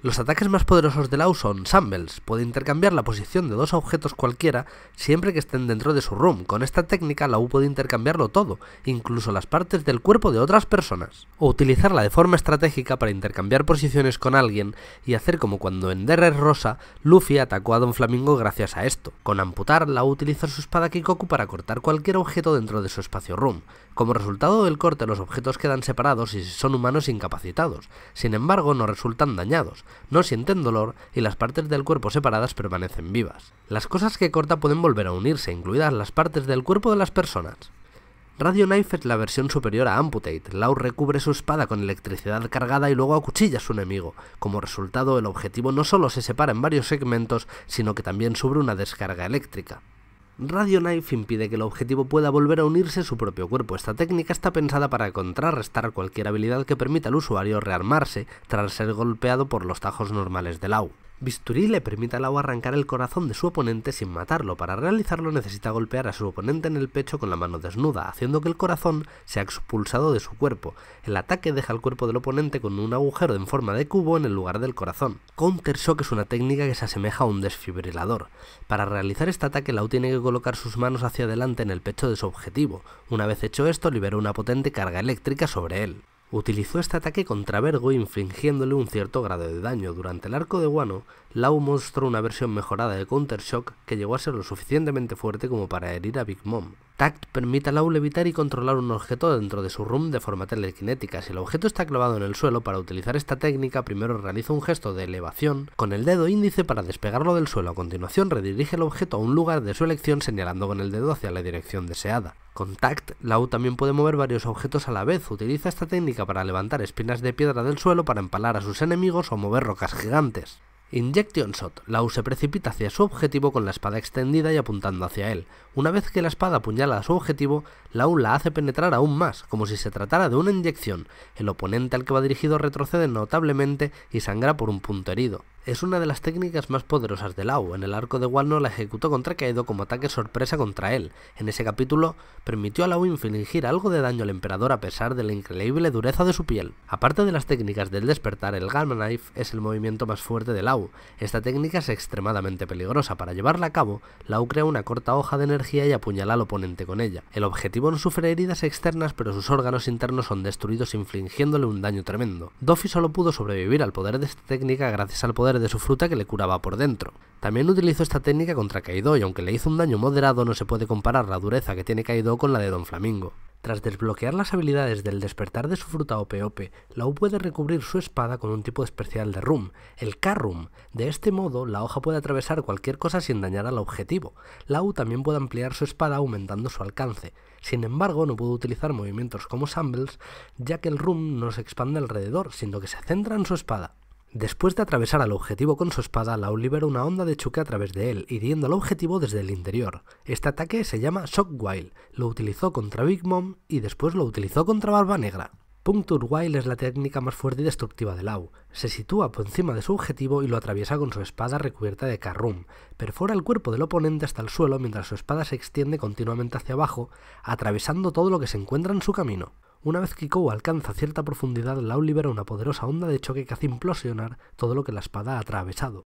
Los ataques más poderosos de Lau son Sambles, puede intercambiar la posición de dos objetos cualquiera siempre que estén dentro de su room. Con esta técnica Lau puede intercambiarlo todo, incluso las partes del cuerpo de otras personas. O utilizarla de forma estratégica para intercambiar posiciones con alguien y hacer como cuando en Derrer Rosa, Luffy atacó a Don Flamingo gracias a esto. Con amputar, Lau utiliza su espada Kikoku para cortar cualquier objeto dentro de su espacio room. Como resultado del corte los objetos quedan separados y son humanos incapacitados, sin embargo no resultan dañados no sienten dolor y las partes del cuerpo separadas permanecen vivas. Las cosas que corta pueden volver a unirse, incluidas las partes del cuerpo de las personas. Radio Knife es la versión superior a Amputate. Lau recubre su espada con electricidad cargada y luego acuchilla a su enemigo. Como resultado, el objetivo no solo se separa en varios segmentos, sino que también sube una descarga eléctrica. Radio Knife impide que el objetivo pueda volver a unirse a su propio cuerpo. Esta técnica está pensada para contrarrestar cualquier habilidad que permita al usuario rearmarse tras ser golpeado por los tajos normales del AU. Bisturí le permite a Lau arrancar el corazón de su oponente sin matarlo. Para realizarlo necesita golpear a su oponente en el pecho con la mano desnuda, haciendo que el corazón sea expulsado de su cuerpo. El ataque deja el cuerpo del oponente con un agujero en forma de cubo en el lugar del corazón. Counter Shock es una técnica que se asemeja a un desfibrilador. Para realizar este ataque, Lau tiene que colocar sus manos hacia adelante en el pecho de su objetivo. Una vez hecho esto, libera una potente carga eléctrica sobre él. Utilizó este ataque contra Vergo infligiéndole un cierto grado de daño. Durante el arco de Wano, Lau mostró una versión mejorada de Counter Shock que llegó a ser lo suficientemente fuerte como para herir a Big Mom. Tact permite a Lau levitar y controlar un objeto dentro de su room de forma telequinética. Si el objeto está clavado en el suelo, para utilizar esta técnica primero realiza un gesto de elevación con el dedo índice para despegarlo del suelo. A continuación redirige el objeto a un lugar de su elección señalando con el dedo hacia la dirección deseada. Con Tact, Lau también puede mover varios objetos a la vez. Utiliza esta técnica para levantar espinas de piedra del suelo para empalar a sus enemigos o mover rocas gigantes. Injection Shot. Lau se precipita hacia su objetivo con la espada extendida y apuntando hacia él. Una vez que la espada apuñala a su objetivo, Lau la hace penetrar aún más, como si se tratara de una inyección. El oponente al que va dirigido retrocede notablemente y sangra por un punto herido es una de las técnicas más poderosas de Lau. En el arco de Walno la ejecutó contra Kaido como ataque sorpresa contra él. En ese capítulo, permitió a Lau infligir algo de daño al emperador a pesar de la increíble dureza de su piel. Aparte de las técnicas del despertar, el Gamma Knife es el movimiento más fuerte de Lau. Esta técnica es extremadamente peligrosa. Para llevarla a cabo, Lau crea una corta hoja de energía y apuñala al oponente con ella. El objetivo no sufre heridas externas, pero sus órganos internos son destruidos infligiéndole un daño tremendo. Doffy solo pudo sobrevivir al poder de esta técnica gracias al poder de su fruta que le curaba por dentro. También utilizó esta técnica contra Kaido y aunque le hizo un daño moderado no se puede comparar la dureza que tiene Kaido con la de Don Flamingo. Tras desbloquear las habilidades del despertar de su fruta OPOP, Lau puede recubrir su espada con un tipo especial de rum, el K-Rum. De este modo, la hoja puede atravesar cualquier cosa sin dañar al objetivo. Lau también puede ampliar su espada aumentando su alcance. Sin embargo, no puede utilizar movimientos como Sambles, ya que el rum no se expande alrededor, sino que se centra en su espada. Después de atravesar al objetivo con su espada, Lau libera una onda de choque a través de él, hiriendo al objetivo desde el interior. Este ataque se llama Shockwild, lo utilizó contra Big Mom y después lo utilizó contra Barba Negra. Puncture Wild es la técnica más fuerte y destructiva de Lau. Se sitúa por encima de su objetivo y lo atraviesa con su espada recubierta de carrum. Perfora el cuerpo del oponente hasta el suelo mientras su espada se extiende continuamente hacia abajo, atravesando todo lo que se encuentra en su camino. Una vez que Kou alcanza cierta profundidad, Lau libera una poderosa onda de choque que hace implosionar todo lo que la espada ha atravesado.